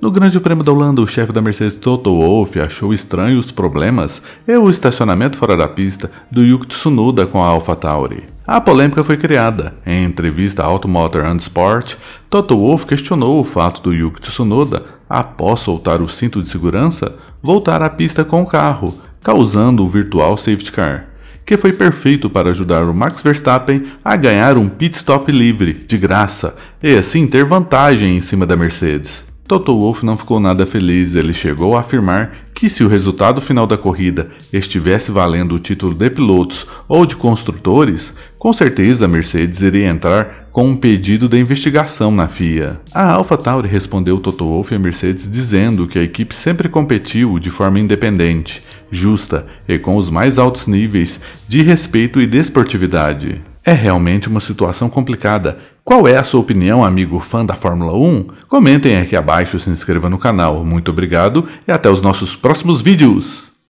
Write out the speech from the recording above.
No Grande Prêmio da Holanda, o chefe da Mercedes Toto Wolff achou estranhos os problemas e o estacionamento fora da pista do Yuki Tsunoda com a AlphaTauri. A polêmica foi criada. Em entrevista à Automotor and Sport, Toto Wolff questionou o fato do Yuki Tsunoda, após soltar o cinto de segurança, voltar à pista com o carro, causando o virtual safety car, que foi perfeito para ajudar o Max Verstappen a ganhar um pit stop livre, de graça, e assim ter vantagem em cima da Mercedes. Toto Wolff não ficou nada feliz, ele chegou a afirmar que se o resultado final da corrida estivesse valendo o título de pilotos ou de construtores, com certeza a Mercedes iria entrar com um pedido de investigação na FIA. A AlphaTauri respondeu Toto Wolff e a Mercedes dizendo que a equipe sempre competiu de forma independente, justa e com os mais altos níveis de respeito e desportividade. É realmente uma situação complicada. Qual é a sua opinião, amigo fã da Fórmula 1? Comentem aqui abaixo, se inscreva no canal. Muito obrigado e até os nossos próximos vídeos!